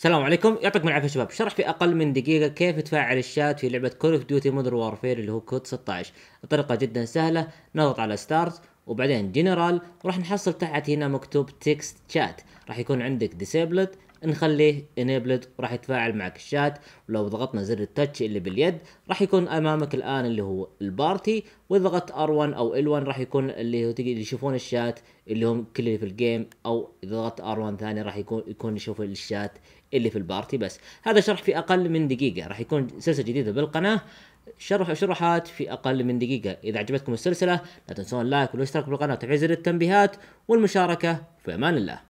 السلام عليكم يعطيكم العافيه شباب شرح في اقل من دقيقه كيف تفعل الشات في لعبه كول اوف ديوتي مودر وارفير اللي هو كود 16 الطريقه جدا سهله نضغط على ستارت وبعدين جنرال راح نحصل تحت هنا مكتوب تكست شات راح يكون عندك ديسيبلد نخليه انيبلد وراح يتفاعل معك الشات ولو ضغطنا زر التاتش اللي باليد راح يكون امامك الان اللي هو البارتي واذا ضغطت ار1 او ال1 راح يكون اللي هو تقدر يشوفون الشات اللي هم كل اللي في الجيم او اذا ضغطت ار1 ثاني راح يكون يكون يشوف الشات اللي في البارتي بس هذا شرح في اقل من دقيقه راح يكون سلسله جديده بالقناه شرح وشرحات في أقل من دقيقة إذا عجبتكم السلسلة لا تنسون اللايك والاشتراك بالقناة وتفعيل زر التنبيهات والمشاركة في أمان الله